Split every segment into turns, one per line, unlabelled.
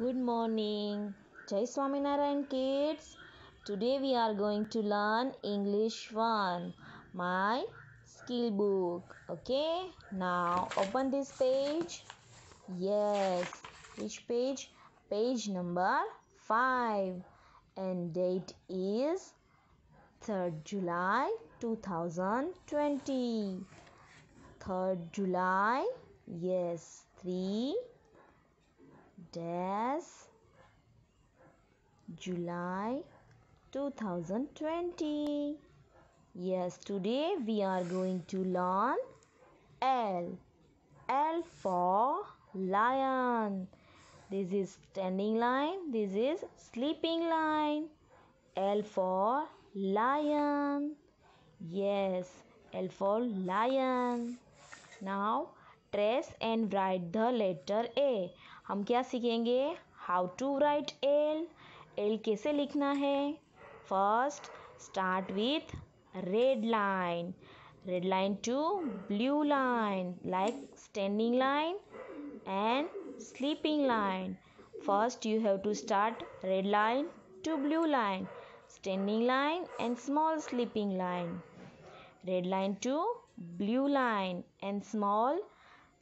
Good morning. Jai Swaminarayan kids. Today we are going to learn English 1. My skill book. Okay. Now open this page. Yes. Which page? Page number 5. And date is 3rd July 2020. 3rd July. Yes. 3 as July 2020. Yes, today we are going to learn L. L for lion. This is standing line. This is sleeping line. L for lion. Yes, L for lion. Now trace and write the letter A हम क्या सीखेंगे how to write L L कैसे लिखना है first start with red line red line to blue line like standing line and sleeping line first you have to start red line to blue line standing line and small sleeping line red line to blue line and small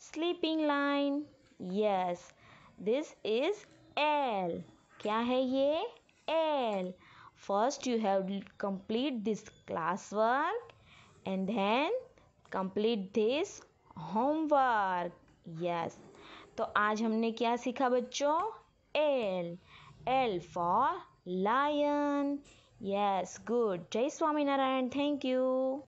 sleeping line yes this is L क्या है ये L first you have complete this class work and then complete this homework yes तो आज हमने क्या सीखा बच्चों L L for lion yes good जय स्वामीनारायण थैंक यू